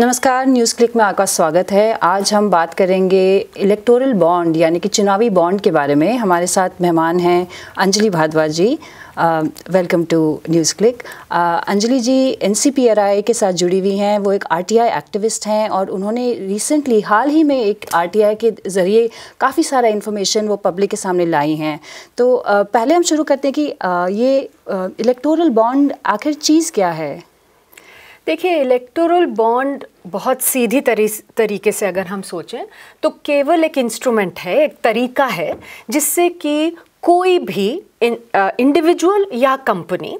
नमस्कार news click में आपका स्वागत है आज हम बात करेंगे इलेक्टोरल बॉन्ड यानी कि चुनावी बॉन्ड के बारे में हमारे साथ मेहमान हैं अंजलि भादवा ji welcome to news click Anjali ji एन के साथ जुड़ी हुई हैं वो एक आर एक्टिविस्ट हैं और उन्होंने रिसेंटली हाल ही में एक आर के ज़रिए काफ़ी सारा इन्फॉर्मेशन वो पब्लिक के सामने लाई हैं तो uh, पहले हम शुरू करते हैं कि uh, ये इलेक्टोरल बॉन्ड आखिर चीज़ क्या है देखिए इलेक्टोरल बॉन्ड बहुत सीधी तरी तरीके से अगर हम सोचें तो केवल एक इंस्ट्रूमेंट है एक तरीका है जिससे कि कोई भी इंडिविजुअल या कंपनी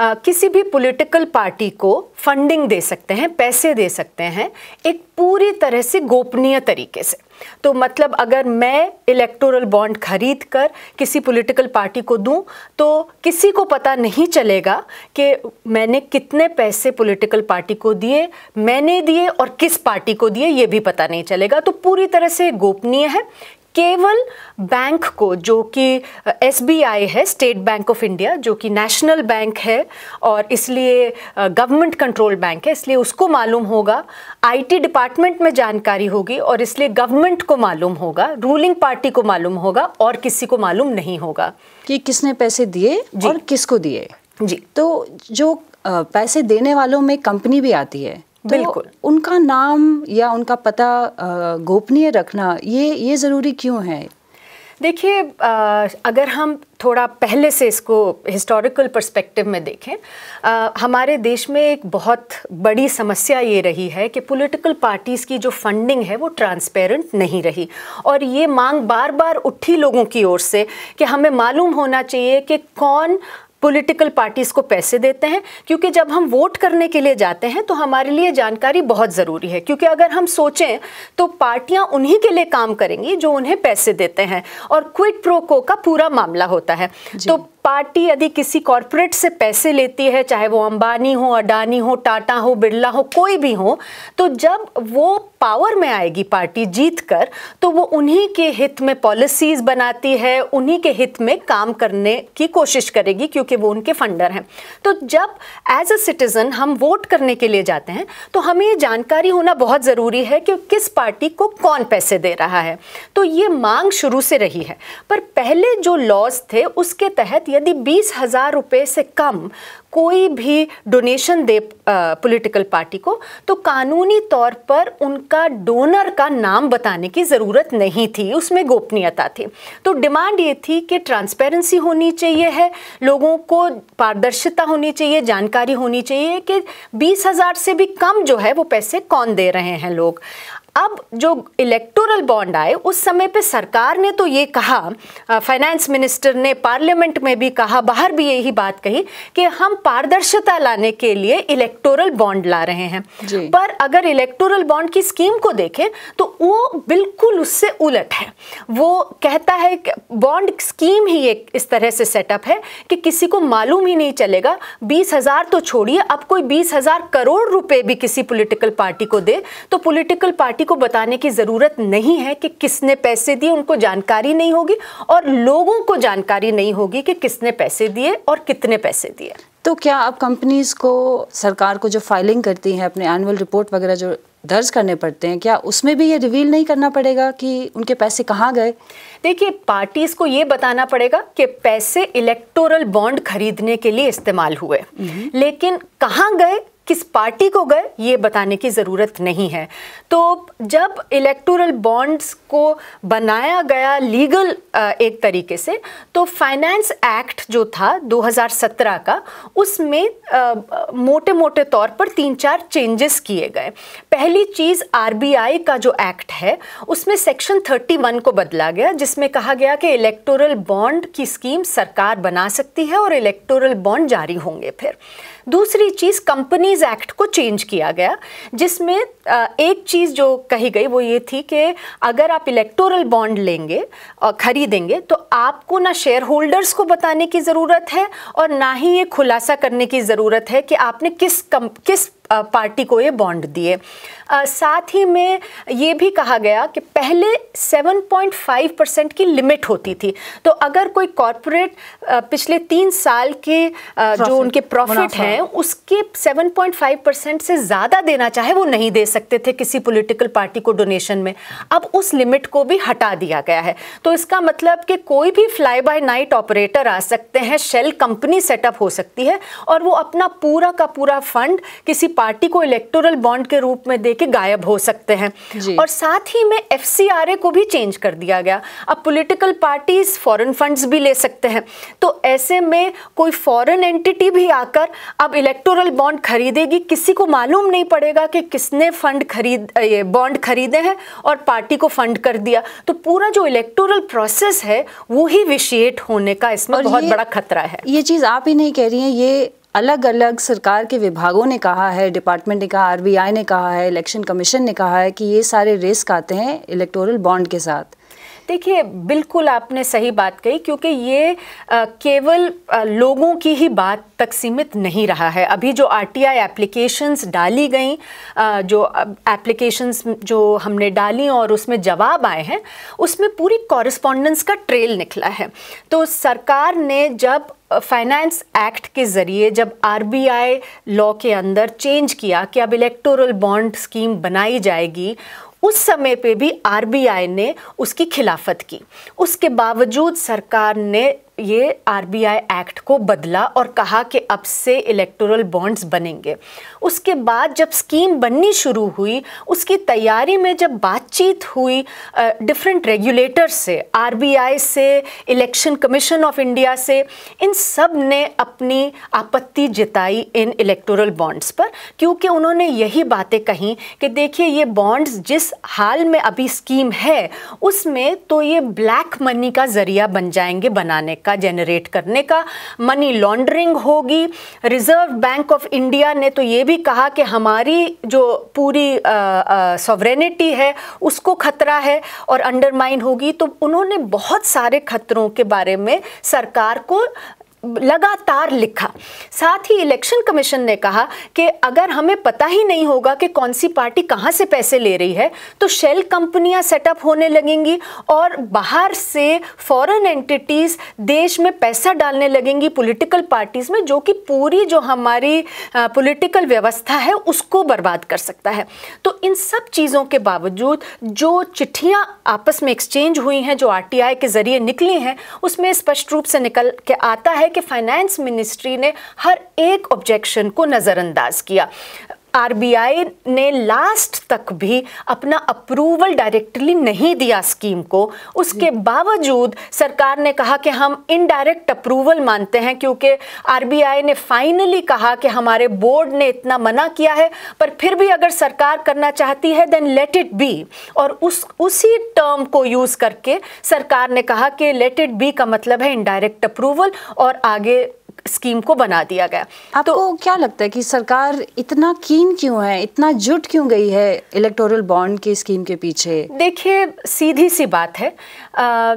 आ, किसी भी पॉलिटिकल पार्टी को फंडिंग दे सकते हैं पैसे दे सकते हैं एक पूरी तरह से गोपनीय तरीके से तो मतलब अगर मैं इलेक्टोरल बॉन्ड खरीद कर किसी पॉलिटिकल पार्टी को दूं तो किसी को पता नहीं चलेगा कि मैंने कितने पैसे पॉलिटिकल पार्टी को दिए मैंने दिए और किस पार्टी को दिए ये भी पता नहीं चलेगा तो पूरी तरह से गोपनीय है केवल बैंक को जो कि एस है स्टेट बैंक ऑफ इंडिया जो कि नेशनल बैंक है और इसलिए गवर्नमेंट कंट्रोल बैंक है इसलिए उसको मालूम होगा आईटी डिपार्टमेंट में जानकारी होगी और इसलिए गवर्नमेंट को मालूम होगा रूलिंग पार्टी को मालूम होगा और किसी को मालूम नहीं होगा कि किसने पैसे दिए और किसको दिए जी तो जो पैसे देने वालों में कंपनी भी आती है तो बिल्कुल तो उनका नाम या उनका पता गोपनीय रखना ये ये ज़रूरी क्यों है देखिए अगर हम थोड़ा पहले से इसको हिस्टोरिकल पर्सपेक्टिव में देखें आ, हमारे देश में एक बहुत बड़ी समस्या ये रही है कि पॉलिटिकल पार्टीज़ की जो फंडिंग है वो ट्रांसपेरेंट नहीं रही और ये मांग बार बार उठी लोगों की ओर से कि हमें मालूम होना चाहिए कि कौन पॉलिटिकल पार्टीज़ को पैसे देते हैं क्योंकि जब हम वोट करने के लिए जाते हैं तो हमारे लिए जानकारी बहुत ज़रूरी है क्योंकि अगर हम सोचें तो पार्टियां उन्हीं के लिए काम करेंगी जो उन्हें पैसे देते हैं और क्विट प्रोको का पूरा मामला होता है तो पार्टी यदि किसी कॉरपोरेट से पैसे लेती है चाहे वो अंबानी हो अडानी हो टाटा हो बिरला हो कोई भी हो तो जब वो पावर में आएगी पार्टी जीत कर तो वो उन्हीं के हित में पॉलिसीज़ बनाती है उन्हीं के हित में काम करने की कोशिश करेगी क्योंकि वो उनके फंडर हैं तो जब एज अ सिटीज़न हम वोट करने के लिए जाते हैं तो हमें ये जानकारी होना बहुत ज़रूरी है कि किस पार्टी को कौन पैसे दे रहा है तो ये मांग शुरू से रही है पर पहले जो लॉज थे उसके तहत यदि बीस हज़ार रुपये से कम कोई भी डोनेशन दे पॉलिटिकल पार्टी को तो कानूनी तौर पर उनका डोनर का नाम बताने की ज़रूरत नहीं थी उसमें गोपनीयता थी तो डिमांड ये थी कि ट्रांसपेरेंसी होनी चाहिए है लोगों को पारदर्शिता होनी चाहिए जानकारी होनी चाहिए कि बीस हज़ार से भी कम जो है वो पैसे कौन दे रहे हैं लोग अब जो इलेक्टोरल बॉन्ड आए उस समय पे सरकार ने तो ये कहा फाइनेंस मिनिस्टर ने पार्लियामेंट में भी कहा बाहर भी यही बात कही कि हम पारदर्शिता लाने के लिए इलेक्टोरल बॉन्ड ला रहे हैं पर अगर इलेक्टोरल बॉन्ड की स्कीम को देखें तो वो बिल्कुल उससे उलट है वो कहता है कि बॉन्ड स्कीम ही एक इस तरह से सेटअप है कि किसी को मालूम ही नहीं चलेगा बीस हज़ार तो छोड़िए अब कोई बीस हज़ार करोड़ रुपए भी किसी पोलिटिकल पार्टी को दे तो पोलिटिकल पार्टी पार्टी को बताने की ज़रूरत नहीं है कि किसने पैसे दिए उनको जानकारी नहीं होगी और लोगों को जानकारी नहीं होगी कि किसने पैसे दिए और कितने पैसे दिए तो क्या अब कंपनीज़ को सरकार को जो फाइलिंग करती हैं अपने एनुअल रिपोर्ट वगैरह जो दर्ज करने पड़ते हैं क्या उसमें भी ये रिवील नहीं करना पड़ेगा कि उनके पैसे कहाँ गए देखिए पार्टीज़ को ये बताना पड़ेगा कि पैसे इलेक्टोरल बॉन्ड खरीदने के लिए इस्तेमाल हुए हम्म। लेकिन कहाँ गए किस पार्टी को गए ये बताने की ज़रूरत नहीं है तो जब इलेक्टोरल बॉन्ड्स को बनाया गया लीगल एक तरीके से तो फाइनेंस एक्ट जो था 2017 का उसमें मोटे मोटे तौर पर तीन चार चेंजेस किए गए पहली चीज़ आरबीआई का जो एक्ट है उसमें सेक्शन 31 को बदला गया जिसमें कहा गया कि इलेक्टोरल बॉन्ड की स्कीम सरकार बना सकती है और इलेक्टोरल बॉन्ड जारी होंगे फिर दूसरी चीज़ कंपनीज एक्ट को चेंज किया गया जिसमें एक चीज़ जो कही गई वो ये थी कि अगर आप इलेक्टोरल बॉन्ड लेंगे और ख़रीदेंगे तो आपको ना शेयर होल्डर्स को बताने की ज़रूरत है और ना ही ये खुलासा करने की ज़रूरत है कि आपने किस कम, किस पार्टी को ये बॉन्ड दिए साथ ही में ये भी कहा गया कि पहले 7.5 परसेंट की लिमिट होती थी तो अगर कोई कॉरपोरेट पिछले तीन साल के जो उनके प्रॉफिट हैं उसके 7.5 परसेंट से ज़्यादा देना चाहे वो नहीं दे सकते थे किसी पॉलिटिकल पार्टी को डोनेशन में अब उस लिमिट को भी हटा दिया गया है तो इसका मतलब कि कोई भी फ्लाई बाय नाइट ऑपरेटर आ सकते हैं शेल कंपनी सेटअप हो सकती है और वो अपना पूरा का पूरा फंड किसी पार्टी को इलेक्टोरल बॉन्ड के रूप में दे के गायब हो सकते हैं और साथ ही में एफ को भी चेंज कर दिया गया अब पोलिटिकल पार्टीज फॉरन फंड भी ले सकते हैं तो ऐसे में कोई फॉरन एंटिटी भी आकर अब इलेक्टोरल बॉन्ड खरीदेगी किसी को मालूम नहीं पड़ेगा कि किसने फंड खरीद बॉन्ड खरीदे हैं और पार्टी को फंड कर दिया तो पूरा जो इलेक्टोरल प्रोसेस है वो ही विशिएट होने का इसमें बहुत बड़ा खतरा है ये चीज़ आप ही नहीं कह रही हैं ये अलग अलग सरकार के विभागों ने कहा है डिपार्टमेंट ने कहा आर ने कहा है इलेक्शन कमीशन ने कहा है कि ये सारे रिस्क आते हैं इलेक्टोरल बॉन्ड के साथ देखिए बिल्कुल आपने सही बात कही क्योंकि ये आ, केवल आ, लोगों की ही बात तक सीमित नहीं रहा है अभी जो आर टी आई एप्लीकेशंस डाली गई जो एप्लीकेशंस जो हमने डाली और उसमें जवाब आए हैं उसमें पूरी कॉरस्पॉन्डेंस का ट्रेल निकला है तो सरकार ने जब फाइनेंस एक्ट के ज़रिए जब आरबीआई लॉ के अंदर चेंज किया कि अब इलेक्टोरल बॉन्ड स्कीम बनाई जाएगी उस समय पे भी आरबीआई ने उसकी खिलाफत की उसके बावजूद सरकार ने ये आरबीआई एक्ट को बदला और कहा कि अब से इलेक्टोरल बॉन्ड्स बनेंगे उसके बाद जब स्कीम बननी शुरू हुई उसकी तैयारी में जब बातचीत हुई डिफरेंट रेगुलेटर से आरबीआई से इलेक्शन कमीशन ऑफ इंडिया से इन सब ने अपनी आपत्ति जताई इन इलेक्टोरल बॉन्ड्स पर क्योंकि उन्होंने यही बातें कहीं कि देखिए ये बॉन्ड्स जिस हाल में अभी स्कीम है उसमें तो ये ब्लैक मनी का ज़रिया बन जाएंगे बनाने का का जनरेट करने का मनी लॉन्ड्रिंग होगी रिजर्व बैंक ऑफ इंडिया ने तो ये भी कहा कि हमारी जो पूरी सॉवरेनिटी है उसको खतरा है और अंडरमाइन होगी तो उन्होंने बहुत सारे खतरों के बारे में सरकार को लगातार लिखा साथ ही इलेक्शन कमीशन ने कहा कि अगर हमें पता ही नहीं होगा कि कौन सी पार्टी कहाँ से पैसे ले रही है तो शेल कंपनियां सेटअप होने लगेंगी और बाहर से फॉरेन एंटिटीज़ देश में पैसा डालने लगेंगी पॉलिटिकल पार्टीज़ में जो कि पूरी जो हमारी पॉलिटिकल व्यवस्था है उसको बर्बाद कर सकता है तो इन सब चीज़ों के बावजूद जो चिट्ठियाँ आपस में एक्सचेंज हुई हैं जो आर के ज़रिए निकली हैं उसमें स्पष्ट रूप से निकल के आता है कि फाइनेंस मिनिस्ट्री ने हर एक ऑब्जेक्शन को नज़रअंदाज किया आरबीआई ने लास्ट तक भी अपना अप्रूवल डायरेक्टली नहीं दिया स्कीम को उसके बावजूद सरकार ने कहा कि हम इनडायरेक्ट अप्रूवल मानते हैं क्योंकि आरबीआई ने फाइनली कहा कि हमारे बोर्ड ने इतना मना किया है पर फिर भी अगर सरकार करना चाहती है देन लेट इट बी और उस उसी टर्म को यूज़ करके सरकार ने कहा कि लेट इट बी का मतलब है इनडायरेक्ट अप्रूवल और आगे स्कीम को बना दिया गया तो आपको तो, क्या लगता है कि सरकार इतना कीन क्यों है इतना जुट क्यों गई है इलेक्टोरल बॉन्ड की स्कीम के पीछे देखिए सीधी सी बात है आ,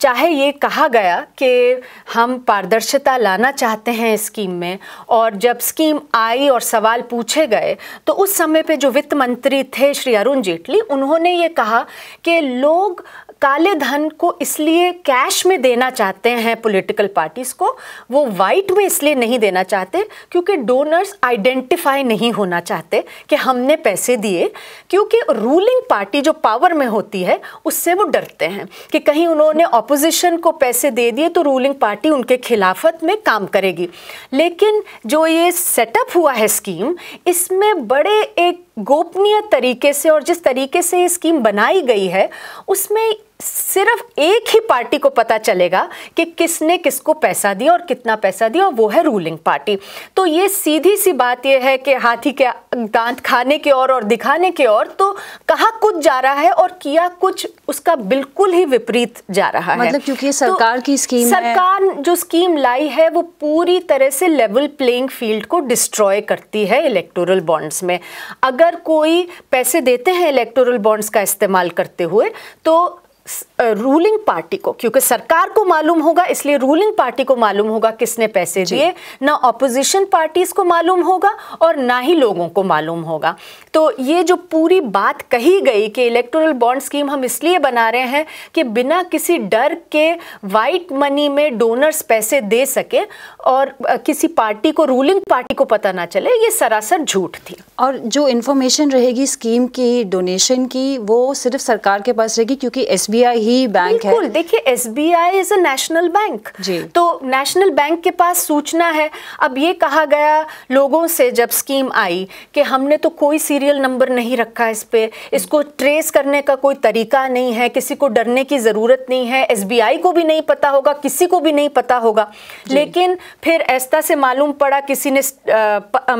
चाहे ये कहा गया कि हम पारदर्शिता लाना चाहते हैं स्कीम में और जब स्कीम आई और सवाल पूछे गए तो उस समय पे जो वित्त मंत्री थे श्री अरुण जेटली उन्होंने ये कहा कि लोग काले धन को इसलिए कैश में देना चाहते हैं पॉलिटिकल पार्टीज़ को वो वाइट में इसलिए नहीं देना चाहते क्योंकि डोनर्स आइडेंटिफाई नहीं होना चाहते कि हमने पैसे दिए क्योंकि रूलिंग पार्टी जो पावर में होती है उससे वो डरते हैं कि कहीं उन्होंने ऑपोजिशन को पैसे दे दिए तो रूलिंग पार्टी उनके खिलाफत में काम करेगी लेकिन जो ये सेटअप हुआ है स्कीम इसमें बड़े एक गोपनीय तरीके से और जिस तरीके से ये स्कीम बनाई गई है उसमें सिर्फ एक ही पार्टी को पता चलेगा कि किसने किसको पैसा दिया और कितना पैसा दिया और वो है रूलिंग पार्टी तो ये सीधी सी बात यह है कि हाथी के दांत खाने की ओर और, और दिखाने की ओर तो कहा कुछ जा रहा है और किया कुछ उसका बिल्कुल ही विपरीत जा रहा मतलब है मतलब क्योंकि तो सरकार तो की स्कीम सरकार है। जो स्कीम लाई है वो पूरी तरह से लेवल प्लेइंग फील्ड को डिस्ट्रॉय करती है इलेक्टोरल बॉन्ड्स में अगर कोई पैसे देते हैं इलेक्टोरल बॉन्ड्स का इस्तेमाल करते हुए तो रूलिंग पार्टी को क्योंकि सरकार को मालूम होगा इसलिए रूलिंग पार्टी को मालूम होगा किसने पैसे दिए ना ऑपोजिशन पार्टीज को मालूम होगा और ना ही लोगों को मालूम होगा तो ये जो पूरी बात कही गई कि इलेक्टोरल बॉन्ड स्कीम हम इसलिए बना रहे हैं कि बिना किसी डर के वाइट मनी में डोनर्स पैसे दे सके और किसी पार्टी को रूलिंग पार्टी को पता ना चले ये सरासर झूठ थी और जो इन्फॉर्मेशन रहेगी स्कीम की डोनेशन की वो सिर्फ सरकार के पास रहेगी क्योंकि एस एसबीआई ही बैंक है देखिए SBI is a national bank जी तो नेशनल बैंक के पास सूचना है अब ये कहा गया लोगों से जब स्कीम आई कि हमने तो कोई सीरियल नंबर नहीं रखा इस पर इसको ट्रेस करने का कोई तरीका नहीं है किसी को डरने की ज़रूरत नहीं है एस को भी नहीं पता होगा किसी को भी नहीं पता होगा लेकिन फिर ऐसा से मालूम पड़ा किसी ने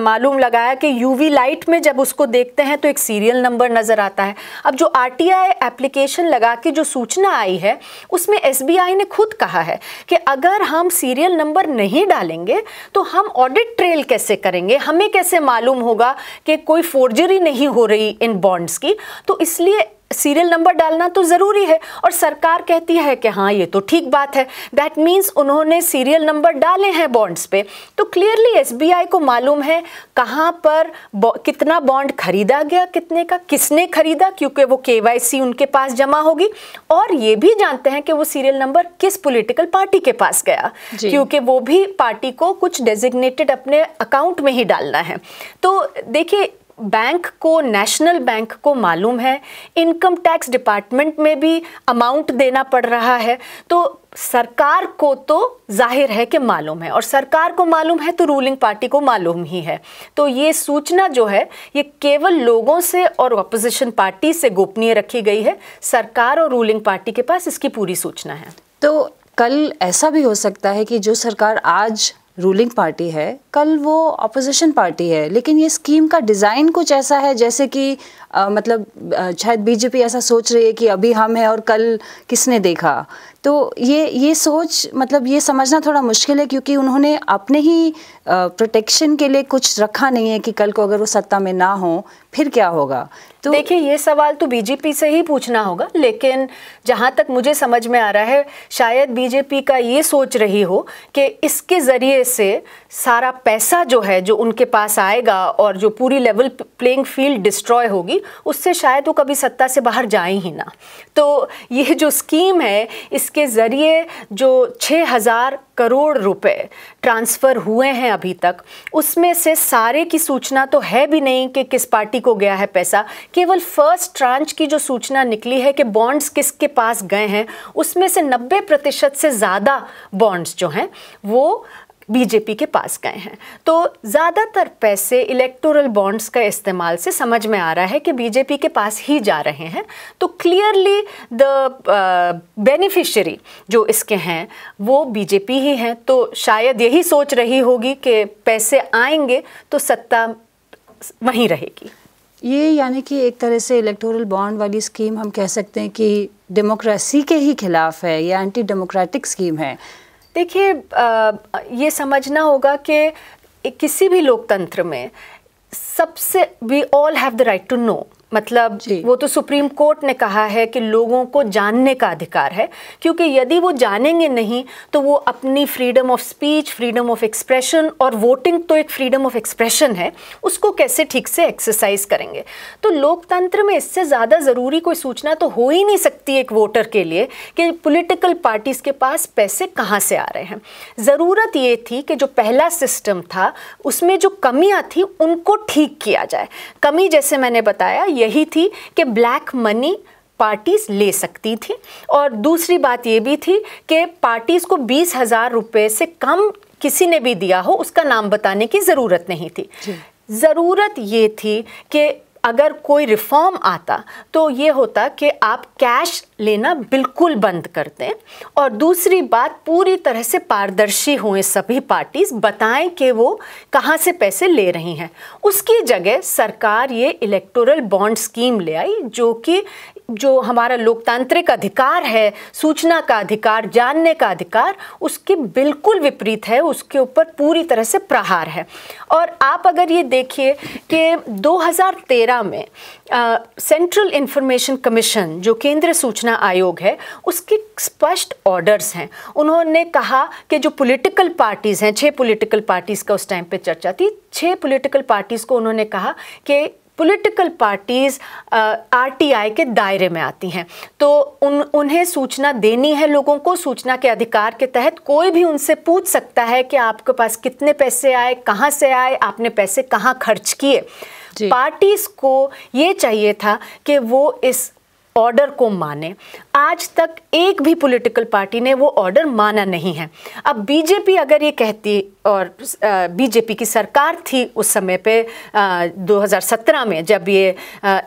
मालूम लगाया कि यूवी लाइट में जब उसको देखते हैं तो एक सीरियल नंबर नज़र आता है अब जो आरटीआई एप्लीकेशन लगा के जो सूचना आई है उसमें एस ने खुद कहा है कि अगर हम सीरियल नंबर नहीं डालेंगे तो हम ऑडिट ट्रेल कैसे करेंगे हमें कैसे मालूम होगा कि कोई फोर्जरी नहीं हो रही इन बॉन्ड्स की तो इसलिए सीरियल नंबर डालना तो ज़रूरी है और सरकार कहती है कि हाँ ये तो ठीक बात है दैट मीन्स उन्होंने सीरियल नंबर डाले हैं बॉन्ड्स पे तो क्लियरली एसबीआई को मालूम है कहाँ पर कितना बॉन्ड खरीदा गया कितने का किसने खरीदा क्योंकि वो केवाईसी उनके पास जमा होगी और ये भी जानते हैं कि वो सीरियल नंबर किस पोलिटिकल पार्टी के पास गया क्योंकि वो भी पार्टी को कुछ डेजिग्नेटेड अपने अकाउंट में ही डालना है तो देखिए बैंक को नेशनल बैंक को मालूम है इनकम टैक्स डिपार्टमेंट में भी अमाउंट देना पड़ रहा है तो सरकार को तो जाहिर है कि मालूम है और सरकार को मालूम है तो रूलिंग पार्टी को मालूम ही है तो ये सूचना जो है ये केवल लोगों से और अपोजिशन पार्टी से गोपनीय रखी गई है सरकार और रूलिंग पार्टी के पास इसकी पूरी सूचना है तो कल ऐसा भी हो सकता है कि जो सरकार आज रूलिंग पार्टी है कल वो अपोजिशन पार्टी है लेकिन ये स्कीम का डिज़ाइन कुछ ऐसा है जैसे कि आ, मतलब शायद बीजेपी ऐसा सोच रही है कि अभी हम हैं और कल किसने देखा तो ये ये सोच मतलब ये समझना थोड़ा मुश्किल है क्योंकि उन्होंने अपने ही प्रोटेक्शन के लिए कुछ रखा नहीं है कि कल को अगर वो सत्ता में ना हो फिर क्या होगा तो देखिए ये सवाल तो बीजेपी से ही पूछना होगा लेकिन जहाँ तक मुझे समझ में आ रहा है शायद बीजेपी का ये सोच रही हो कि इसके ज़रिए से सारा पैसा जो है जो उनके पास आएगा और जो पूरी लेवल प्लेइंग फील्ड डिस्ट्रॉय होगी उससे शायद वो कभी सत्ता से बाहर जाए ही ना तो ये जो स्कीम है इसके ज़रिए जो छः हज़ार करोड़ रुपए ट्रांसफ़र हुए हैं अभी तक उसमें से सारे की सूचना तो है भी नहीं कि किस पार्टी को गया है पैसा केवल फर्स्ट ट्रांच की जो सूचना निकली है कि बॉन्ड्स किसके पास गए हैं उसमें से 90 प्रतिशत से ज़्यादा बॉन्ड्स जो हैं वो बीजेपी के पास गए हैं तो ज़्यादातर पैसे इलेक्टोरल बॉन्ड्स का इस्तेमाल से समझ में आ रहा है कि बीजेपी के पास ही जा रहे हैं तो क्लियरली द बेनिफिशियरी जो इसके हैं वो बीजेपी ही हैं तो शायद यही सोच रही होगी कि पैसे आएंगे तो सत्ता वहीं रहेगी ये यानी कि एक तरह से इलेक्टोरल बॉन्ड वाली स्कीम हम कह सकते हैं कि डेमोक्रेसी के ही खिलाफ है या एंटी डेमोक्रेटिक स्कीम है देखिए ये समझना होगा कि किसी भी लोकतंत्र में सबसे we all have the right to know मतलब वो तो सुप्रीम कोर्ट ने कहा है कि लोगों को जानने का अधिकार है क्योंकि यदि वो जानेंगे नहीं तो वो अपनी freedom of speech freedom of expression और वोटिंग तो एक फ्रीडम ऑफ एक्सप्रेशन है उसको कैसे ठीक से एक्सरसाइज करेंगे तो लोकतंत्र में इससे ज़्यादा ज़रूरी कोई सूचना तो हो ही नहीं सकती एक वोटर के लिए कि पोलिटिकल पार्टीज़ के पास पैसे कहाँ से आ रहे हैं ज़रूरत ये थी कि जो पहला सिस्टम था उसमें जो कमियाँ थी उनको ठीक किया जाए कमी जैसे मैंने बताया यही थी कि ब्लैक मनी पार्टीज़ ले सकती थी और दूसरी बात ये भी थी कि पार्टीज़ को बीस हज़ार रुपये से कम किसी ने भी दिया हो उसका नाम बताने की ज़रूरत नहीं थी ज़रूरत ये थी कि अगर कोई रिफॉर्म आता तो ये होता कि आप कैश लेना बिल्कुल बंद कर दें और दूसरी बात पूरी तरह से पारदर्शी हुए सभी पार्टीज़ बताएं कि वो कहाँ से पैसे ले रही हैं उसकी जगह सरकार ये इलेक्टोरल बॉन्ड स्कीम ले आई जो कि जो हमारा लोकतांत्रिक अधिकार है सूचना का अधिकार जानने का अधिकार उसके बिल्कुल विपरीत है उसके ऊपर पूरी तरह से प्रहार है और आप अगर ये देखिए कि 2013 में सेंट्रल इंफॉर्मेशन कमीशन जो केंद्र सूचना आयोग है उसके स्पष्ट ऑर्डर्स हैं उन्होंने कहा कि जो पॉलिटिकल पार्टीज़ हैं छः पॉलिटिकल पार्टीज़ का उस टाइम पे चर्चा थी छः पॉलिटिकल पार्टीज़ को उन्होंने कहा कि पॉलिटिकल पार्टीज़ आरटीआई के दायरे में आती हैं तो उन उन्हें सूचना देनी है लोगों को सूचना के अधिकार के तहत कोई भी उनसे पूछ सकता है कि आपके पास कितने पैसे आए कहाँ से आए आपने पैसे कहाँ खर्च किए पार्टीज़ को ये चाहिए था कि वो इस ऑर्डर को माने आज तक एक भी पॉलिटिकल पार्टी ने वो ऑर्डर माना नहीं है अब बीजेपी अगर ये कहती और बीजेपी की सरकार थी उस समय पे 2017 में जब ये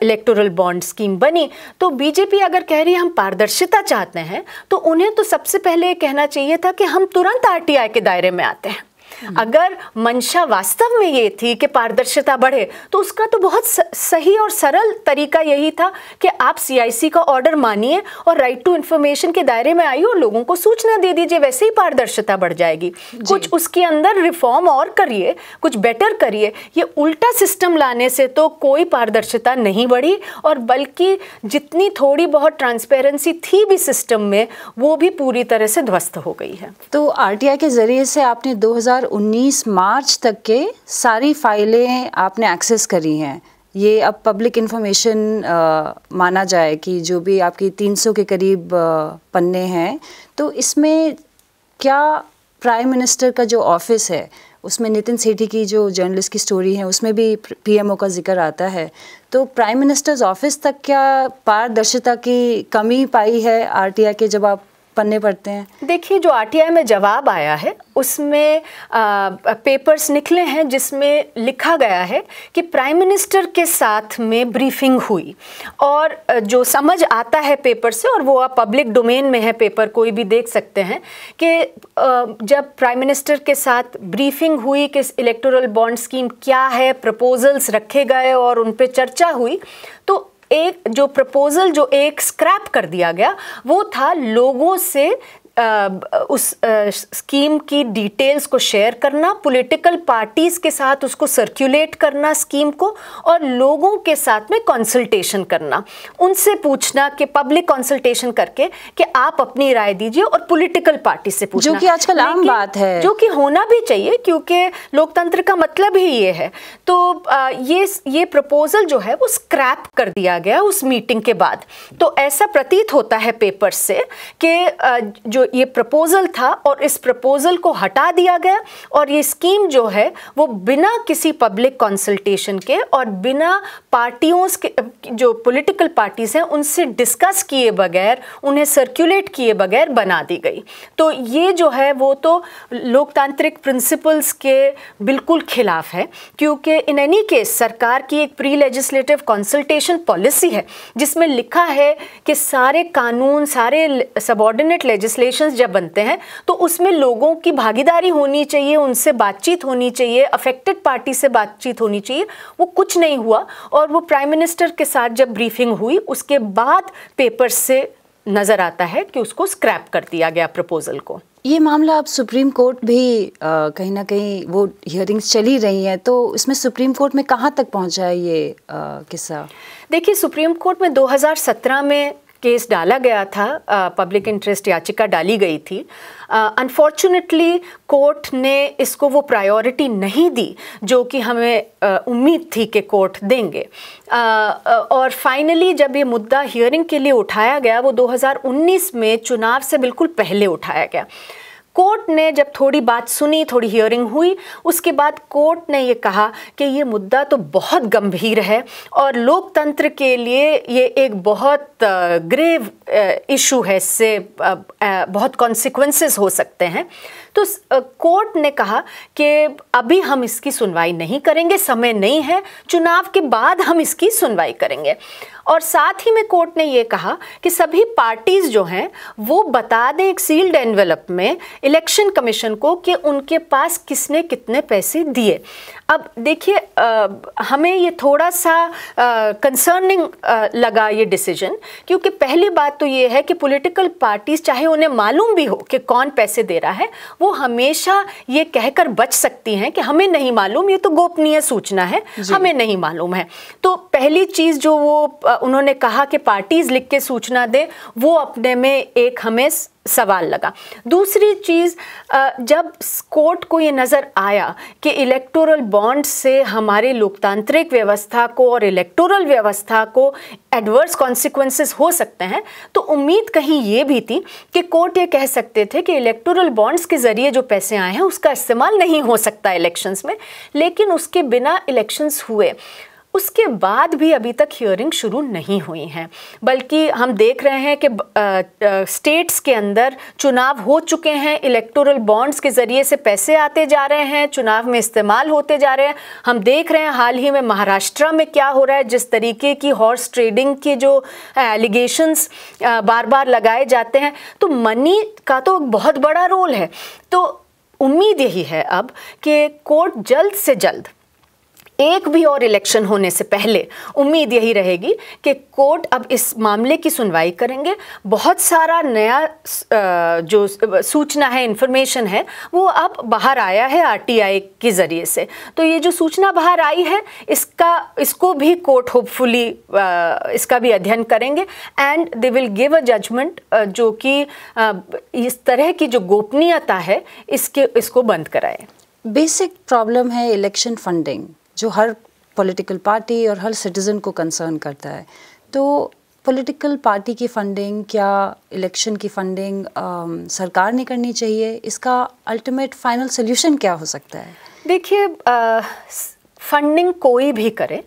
इलेक्टोरल बॉन्ड स्कीम बनी तो बीजेपी अगर कह रही है हम पारदर्शिता चाहते हैं तो उन्हें तो सबसे पहले कहना चाहिए था कि हम तुरंत आरटीआई के दायरे में आते हैं हम्म। अगर मंशा वास्तव में ये थी कि पारदर्शिता बढ़े तो उसका तो बहुत सही और सरल तरीका यही था कि आप सीआईसी का ऑर्डर मानिए और राइट टू इंफॉर्मेशन के दायरे में आइए और लोगों को सूचना दे दीजिए वैसे ही पारदर्शिता बढ़ जाएगी कुछ उसके अंदर रिफॉर्म और करिए कुछ बेटर करिए ये उल्टा सिस्टम लाने से तो कोई पारदर्शिता नहीं बढ़ी और बल्कि जितनी थोड़ी बहुत ट्रांसपेरेंसी थी भी सिस्टम में वो भी पूरी तरह से ध्वस्त हो गई है तो आर के जरिए से आपने दो 2019 मार्च तक के सारी फाइलें आपने एक्सेस करी हैं ये अब पब्लिक इन्फॉर्मेशन माना जाए कि जो भी आपकी 300 के करीब आ, पन्ने हैं तो इसमें क्या प्राइम मिनिस्टर का जो ऑफिस है उसमें नितिन सेठी की जो जर्नलिस्ट की स्टोरी है उसमें भी पीएमओ का जिक्र आता है तो प्राइम मिनिस्टर्स ऑफिस तक क्या पारदर्शिता की कमी पाई है आरटीआई के जब आप पन्ने पड़ते हैं देखिए जो आर में जवाब आया है उसमें आ, पेपर्स निकले हैं जिसमें लिखा गया है कि प्राइम मिनिस्टर के साथ में ब्रीफिंग हुई और जो समझ आता है पेपर से और वो आप पब्लिक डोमेन में है पेपर कोई भी देख सकते हैं कि जब प्राइम मिनिस्टर के साथ ब्रीफिंग हुई कि इलेक्टोरल बॉन्ड स्कीम क्या है प्रपोजल्स रखे गए और उन पर चर्चा हुई तो एक जो प्रपोजल जो एक स्क्रैप कर दिया गया वो था लोगों से उस स्कीम की डिटेल्स को शेयर करना पॉलिटिकल पार्टीज़ के साथ उसको सर्कुलेट करना स्कीम को और लोगों के साथ में कंसल्टेशन करना उनसे पूछना कि पब्लिक कंसल्टेशन करके कि आप अपनी राय दीजिए और पॉलिटिकल पार्टी से पूछना जो कि आजकल आम बात है जो कि होना भी चाहिए क्योंकि लोकतंत्र का मतलब ही ये है तो ये ये प्रपोजल जो है वो स्क्रैप कर दिया गया उस मीटिंग के बाद तो ऐसा प्रतीत होता है पेपर से कि जो ये प्रपोजल था और इस प्रपोजल को हटा दिया गया और ये स्कीम जो है वो बिना किसी पब्लिक कंसल्टेशन के और बिना पार्टियों के जो पॉलिटिकल पार्टीज हैं उनसे डिस्कस किए बगैर उन्हें सर्कुलेट किए बगैर बना दी गई तो ये जो है वो तो लोकतांत्रिक प्रिंसिपल्स के बिल्कुल खिलाफ है क्योंकि इन एनी केस सरकार की एक प्री लेजिस्लेटिव कंसल्टेशन पॉलिसी है जिसमें लिखा है कि सारे कानून सारे सबॉर्डिनेट लेजिस्लेशन रेगुलेशंस जब बनते हैं तो उसमें लोगों की भागीदारी होनी चाहिए उनसे बातचीत होनी चाहिए अफेक्टेड पार्टी से बातचीत होनी चाहिए वो कुछ नहीं हुआ और वो प्राइम मिनिस्टर के साथ जब ब्रीफिंग हुई उसके बाद पेपर से नज़र आता है कि उसको स्क्रैप कर दिया गया प्रपोजल को ये मामला अब सुप्रीम कोर्ट भी कहीं ना कहीं वो हियरिंग्स चली रही हैं तो इसमें सुप्रीम कोर्ट में कहाँ तक पहुँचा है ये किस्सा देखिए सुप्रीम कोर्ट में 2017 में केस डाला गया था पब्लिक इंटरेस्ट याचिका डाली गई थी अनफॉर्चुनेटली कोर्ट ने इसको वो प्रायोरिटी नहीं दी जो कि हमें uh, उम्मीद थी कि कोर्ट देंगे uh, uh, और फाइनली जब ये मुद्दा हियरिंग के लिए उठाया गया वो 2019 में चुनाव से बिल्कुल पहले उठाया गया कोर्ट ने जब थोड़ी बात सुनी थोड़ी हियरिंग हुई उसके बाद कोर्ट ने ये कहा कि ये मुद्दा तो बहुत गंभीर है और लोकतंत्र के लिए ये एक बहुत ग्रेव इशू है इससे बहुत कॉन्सिक्वेंसेस हो सकते हैं तो कोर्ट ने कहा कि अभी हम इसकी सुनवाई नहीं करेंगे समय नहीं है चुनाव के बाद हम इसकी सुनवाई करेंगे और साथ ही में कोर्ट ने यह कहा कि सभी पार्टीज़ जो हैं वो बता दें एक सील्ड एनवेलप में इलेक्शन कमीशन को कि उनके पास किसने कितने पैसे दिए अब देखिए हमें ये थोड़ा सा कंसर्निंग लगा ये डिसीजन क्योंकि पहली बात तो ये है कि पॉलिटिकल पार्टीज़ चाहे उन्हें मालूम भी हो कि कौन पैसे दे रहा है वो वो हमेशा ये कहकर बच सकती हैं कि हमें नहीं मालूम ये तो गोपनीय सूचना है हमें नहीं मालूम है तो पहली चीज़ जो वो उन्होंने कहा कि पार्टीज लिख के सूचना दें वो अपने में एक हमें सवाल लगा दूसरी चीज़ जब कोर्ट को ये नज़र आया कि इलेक्टोरल बॉन्ड से हमारे लोकतांत्रिक व्यवस्था को और इलेक्टोरल व्यवस्था को एडवर्स कॉन्सिक्वेंसेस हो सकते हैं तो उम्मीद कहीं ये भी थी कि कोर्ट ये कह सकते थे कि इलेक्टोरल बॉन्ड्स के ज़रिए जो पैसे आए हैं उसका इस्तेमाल नहीं हो सकता इलेक्शंस में लेकिन उसके बिना इलेक्शंस हुए उसके बाद भी अभी तक हियरिंग शुरू नहीं हुई हैं बल्कि हम देख रहे हैं कि स्टेट्स के अंदर चुनाव हो चुके हैं इलेक्टोरल बॉन्ड्स के ज़रिए से पैसे आते जा रहे हैं चुनाव में इस्तेमाल होते जा रहे हैं हम देख रहे हैं हाल ही में महाराष्ट्र में क्या हो रहा है जिस तरीके की हॉर्स ट्रेडिंग के जो एलिगेशंस बार बार लगाए जाते हैं तो मनी का तो बहुत बड़ा रोल है तो उम्मीद यही है अब कि कोर्ट जल्द से जल्द एक भी और इलेक्शन होने से पहले उम्मीद यही रहेगी कि कोर्ट अब इस मामले की सुनवाई करेंगे बहुत सारा नया जो सूचना है इन्फॉर्मेशन है वो अब बाहर आया है आरटीआई के ज़रिए से तो ये जो सूचना बाहर आई है इसका इसको भी कोर्ट होपफुली इसका भी अध्ययन करेंगे and they will give a judgement जो कि इस तरह की जो गोपनीयता है इसके इसको बंद कराए बेसिक प्रॉब्लम है इलेक्शन फंडिंग जो हर पॉलिटिकल पार्टी और हर सिटीज़न को कंसर्न करता है तो पॉलिटिकल पार्टी की फंडिंग क्या इलेक्शन की फंडिंग आ, सरकार ने करनी चाहिए इसका अल्टीमेट फाइनल सोल्यूशन क्या हो सकता है देखिए फंडिंग कोई भी करे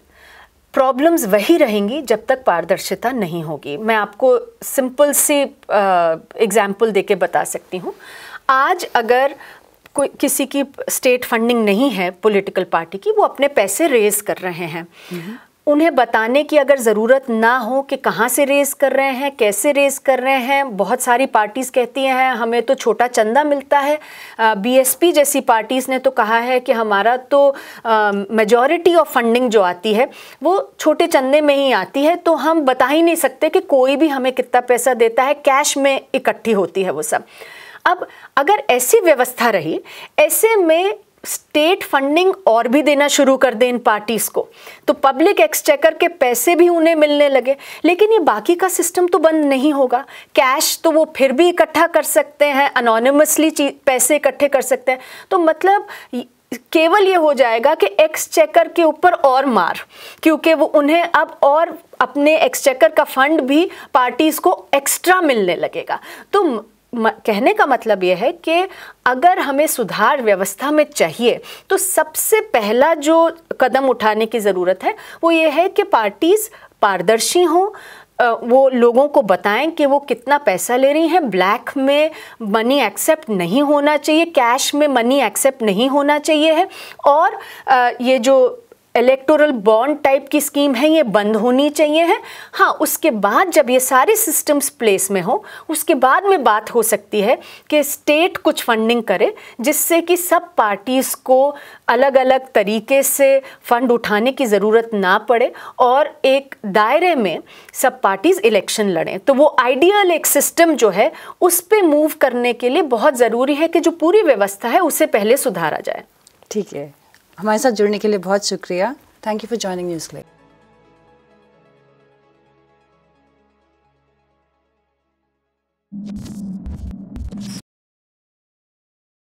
प्रॉब्लम्स वही रहेंगी जब तक पारदर्शिता नहीं होगी मैं आपको सिंपल सी एग्जांपल देके बता सकती हूँ आज अगर कोई किसी की स्टेट फंडिंग नहीं है पॉलिटिकल पार्टी की वो अपने पैसे रेज कर रहे हैं हम्म। उन्हें बताने की अगर ज़रूरत ना हो कि कहाँ से रेस कर रहे हैं कैसे रेस कर रहे हैं बहुत सारी पार्टीज़ कहती हैं हमें तो छोटा चंदा मिलता है बीएसपी जैसी पार्टीज़ ने तो कहा है कि हमारा तो मेजॉरिटी ऑफ फंडिंग जो आती है वो छोटे चंदे में ही आती है तो हम बता ही नहीं सकते कि कोई भी हमें कितना पैसा देता है कैश में इकट्ठी होती है वो सब अब अगर ऐसी व्यवस्था रही ऐसे में स्टेट फंडिंग और भी देना शुरू कर दे इन पार्टीज़ को तो पब्लिक एक्सचेकर के पैसे भी उन्हें मिलने लगे लेकिन ये बाकी का सिस्टम तो बंद नहीं होगा कैश तो वो फिर भी इकट्ठा कर सकते हैं अनोनमसली पैसे इकट्ठे कर सकते हैं तो मतलब केवल ये हो जाएगा कि एक्सचेकर के ऊपर और मार क्योंकि वो उन्हें अब और अपने एक्सचेकर का फंड भी पार्टीज़ को एक्स्ट्रा मिलने लगेगा तो कहने का मतलब यह है कि अगर हमें सुधार व्यवस्था में चाहिए तो सबसे पहला जो कदम उठाने की ज़रूरत है वो ये है कि पार्टीज़ पारदर्शी हों वो लोगों को बताएं कि वो कितना पैसा ले रही हैं ब्लैक में मनी एक्सेप्ट नहीं होना चाहिए कैश में मनी एक्सेप्ट नहीं होना चाहिए है और ये जो इलेक्टोरल बॉन्ड टाइप की स्कीम है ये बंद होनी चाहिए है हाँ उसके बाद जब ये सारे सिस्टम्स प्लेस में हो उसके बाद में बात हो सकती है कि स्टेट कुछ फंडिंग करे जिससे कि सब पार्टीज़ को अलग अलग तरीके से फंड उठाने की ज़रूरत ना पड़े और एक दायरे में सब पार्टीज़ इलेक्शन लड़ें तो वो आइडियल एक सिस्टम जो है उस पर मूव करने के लिए बहुत ज़रूरी है कि जो पूरी व्यवस्था है उसे पहले सुधारा जाए ठीक है हमारे साथ जुड़ने के लिए बहुत शुक्रिया thank you for joining news click you